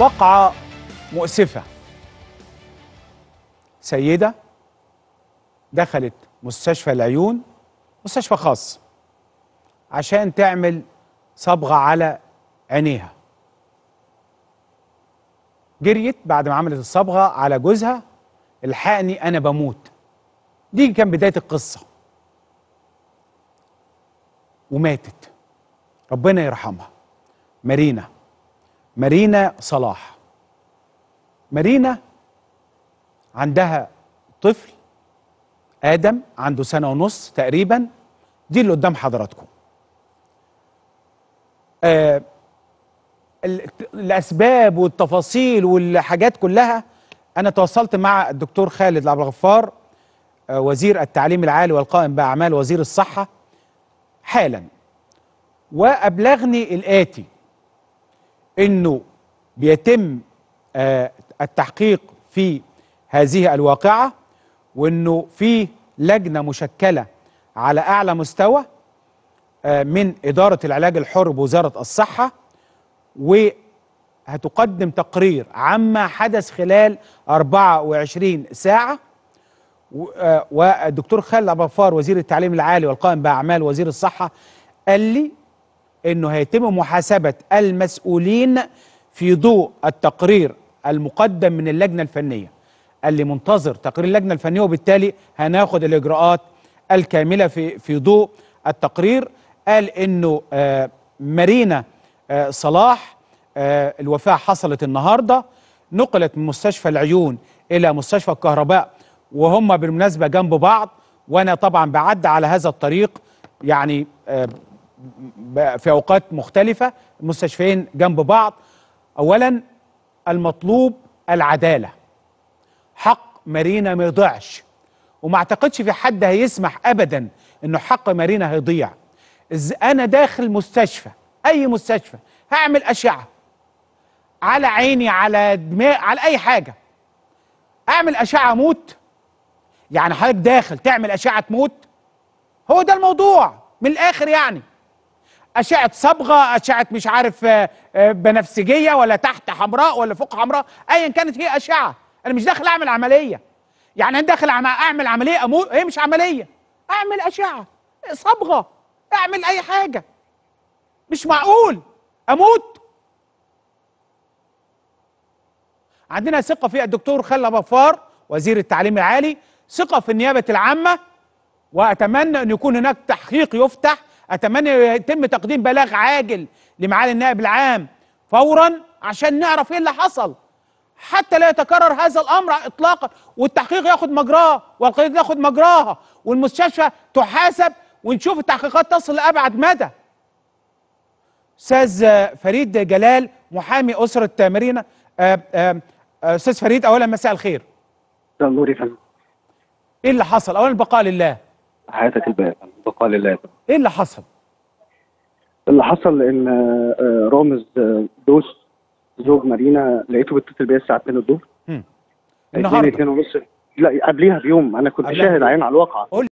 وقعة مؤسفة سيدة دخلت مستشفى العيون مستشفى خاص عشان تعمل صبغة على عينيها جريت بعد ما عملت الصبغة على جوزها الحقني أنا بموت دي كان بداية القصة وماتت ربنا يرحمها مارينا مارينا صلاح مارينا عندها طفل آدم عنده سنة ونص تقريبا دي اللي قدام حضراتكم آه الأسباب والتفاصيل والحاجات كلها أنا تواصلت مع الدكتور خالد عبد الغفار آه، وزير التعليم العالي والقائم بأعمال وزير الصحة حالا وأبلغني الآتي انه بيتم آه، التحقيق في هذه الواقعه وانه في لجنه مشكله على اعلى مستوى آه، من اداره العلاج الحر بوزاره الصحه وهتقدم تقرير عما حدث خلال 24 ساعه آه، والدكتور خالد ابو الغفار وزير التعليم العالي والقائم باعمال وزير الصحه قال لي انه هيتم محاسبه المسؤولين في ضوء التقرير المقدم من اللجنه الفنيه اللي منتظر تقرير اللجنه الفنيه وبالتالي هناخد الاجراءات الكامله في في ضوء التقرير قال انه آه، مارينا آه، صلاح آه، الوفاه حصلت النهارده نقلت من مستشفى العيون الى مستشفى الكهرباء وهم بالمناسبه جنب بعض وانا طبعا بعد على هذا الطريق يعني في اوقات مختلفه المستشفيين جنب بعض اولا المطلوب العداله حق مارينا ما يضيعش وما اعتقدش في حد هيسمح ابدا انه حق مارينا هيضيع انا داخل مستشفى اي مستشفى هعمل اشعه على عيني على دماغ على اي حاجه اعمل اشعه موت يعني حضرتك داخل تعمل اشعه تموت هو ده الموضوع من الاخر يعني اشعه صبغه اشعه مش عارف آه، آه، بنفسجيه ولا تحت حمراء ولا فوق حمراء ايا كانت هي اشعه انا مش داخل اعمل عمليه يعني انا داخل اعمل عمليه اموت هي مش عمليه اعمل اشعه صبغه اعمل اي حاجه مش معقول اموت عندنا ثقه في الدكتور خلى بفار وزير التعليم العالي ثقه في النيابه العامه واتمنى ان يكون هناك تحقيق يفتح اتمنى يتم تقديم بلاغ عاجل لمعالي النائب العام فورا عشان نعرف ايه اللي حصل حتى لا يتكرر هذا الامر اطلاقا والتحقيق ياخد مجراه والقضيه تاخد مجراها والمستشفى تحاسب ونشوف التحقيقات تصل لابعد مدى استاذ فريد جلال محامي اسره مارينا آه، آه، آه، استاذ فريد اولا مساء الخير الله يسلمك ايه اللي حصل اولا البقاء لله حياتك الباقيه بقاء لله ايه اللي حصل؟ اللي حصل ان آه، آه، رامز آه، دوس زوج مارينا لقيته بيتصل بيا الساعه 2 الظهر النهارده 2 ونص لا قبليها بيوم انا كنت شاهد عين على الواقعه